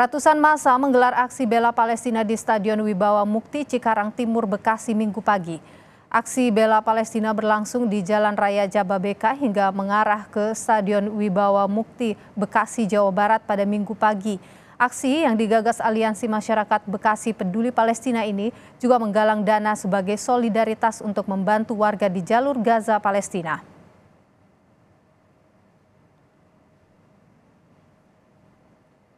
Ratusan masa menggelar aksi bela Palestina di Stadion Wibawa Mukti Cikarang Timur Bekasi Minggu pagi. Aksi bela Palestina berlangsung di Jalan Raya Jababeka hingga mengarah ke Stadion Wibawa Mukti Bekasi Jawa Barat pada Minggu pagi. Aksi yang digagas Aliansi Masyarakat Bekasi Peduli Palestina ini juga menggalang dana sebagai solidaritas untuk membantu warga di jalur Gaza Palestina.